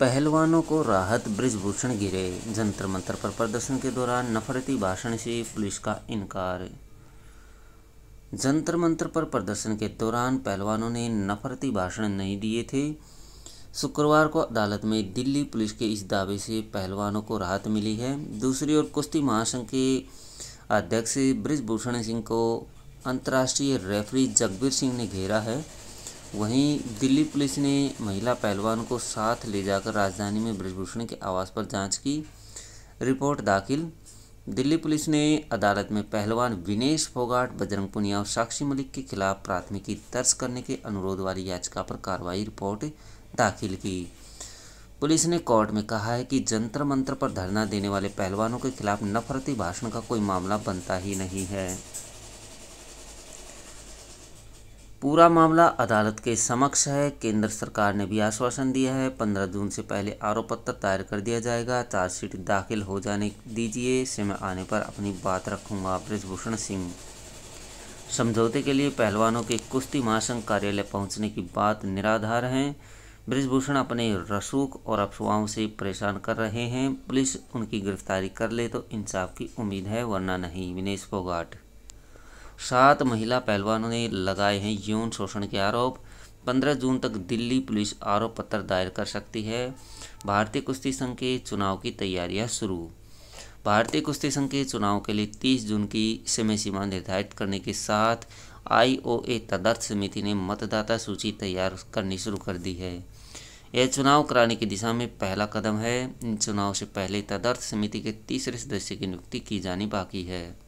पहलवानों को राहत ब्रिजभूषण गिरे जंतर मंत्र पर प्रदर्शन के दौरान नफरती भाषण से पुलिस का इनकार जंतर मंत्र पर प्रदर्शन के दौरान पहलवानों ने नफरती भाषण नहीं दिए थे शुक्रवार को अदालत में दिल्ली पुलिस के इस दावे से पहलवानों को राहत मिली है दूसरी ओर कुश्ती महासंघ के अध्यक्ष ब्रिजभूषण सिंह को अंतर्राष्ट्रीय रेफरी जगबीर सिंह ने घेरा है वहीं दिल्ली पुलिस ने महिला पहलवान को साथ ले जाकर राजधानी में ब्रजभूषण के आवास पर जांच की रिपोर्ट दाखिल दिल्ली पुलिस ने अदालत में पहलवान विनेश फोगाट बजरंग पुनिया और साक्षी मलिक के खिलाफ प्राथमिकी दर्ज करने के अनुरोध वाली याचिका पर कार्रवाई रिपोर्ट दाखिल की पुलिस ने कोर्ट में कहा है कि जंतर मंत्र पर धरना देने वाले पहलवानों के खिलाफ नफरती भाषण का कोई मामला बनता ही नहीं है पूरा मामला अदालत के समक्ष है केंद्र सरकार ने भी आश्वासन दिया है पंद्रह जून से पहले आरोप पत्र दायर कर दिया जाएगा चार्जशीट दाखिल हो जाने दीजिए से मैं आने पर अपनी बात रखूंगा ब्रजभूषण सिंह समझौते के लिए पहलवानों के कुश्ती महासंघ कार्यालय पहुंचने की बात निराधार है ब्रजभूषण अपने रसूख और अफवाहों से परेशान कर रहे हैं पुलिस उनकी गिरफ्तारी कर ले तो इंसाफ की उम्मीद है वरना नहीं विनेश फोगाट सात महिला पहलवानों ने लगाए हैं यौन शोषण के आरोप पंद्रह जून तक दिल्ली पुलिस आरोप पत्र दायर कर सकती है भारतीय कुश्ती संघ के चुनाव की तैयारियां शुरू भारतीय कुश्ती संघ के चुनाव के लिए 30 जून की समय सीमा निर्धारित करने के साथ आईओए तदर्थ समिति ने मतदाता सूची तैयार करनी शुरू कर दी है यह चुनाव कराने की दिशा में पहला कदम है इन चुनाव से पहले तदर्थ समिति के तीसरे सदस्य की नियुक्ति की जानी बाकी है